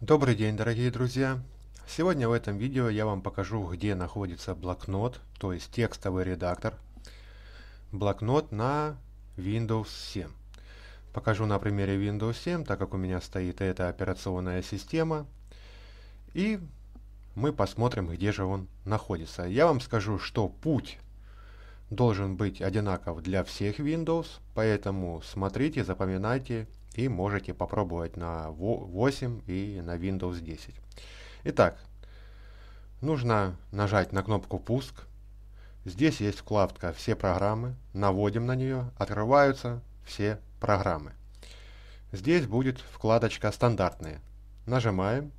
Добрый день, дорогие друзья! Сегодня в этом видео я вам покажу, где находится блокнот, то есть текстовый редактор, блокнот на Windows 7. Покажу на примере Windows 7, так как у меня стоит эта операционная система, и мы посмотрим, где же он находится. Я вам скажу, что путь должен быть одинаков для всех Windows, поэтому смотрите, запоминайте, и можете попробовать на 8 и на Windows 10. Итак, нужно нажать на кнопку «Пуск». Здесь есть вкладка «Все программы». Наводим на нее, открываются все программы. Здесь будет вкладочка «Стандартные». Нажимаем,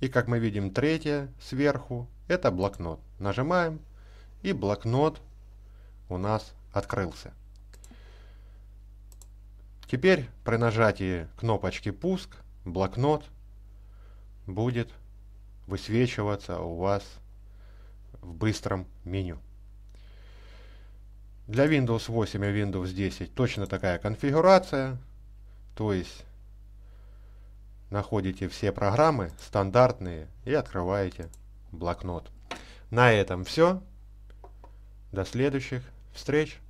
и как мы видим, третья сверху – это блокнот. Нажимаем, и блокнот у нас открылся. Теперь при нажатии кнопочки «Пуск» блокнот будет высвечиваться у вас в быстром меню. Для Windows 8 и Windows 10 точно такая конфигурация, то есть находите все программы стандартные и открываете блокнот. На этом все. До следующих встреч.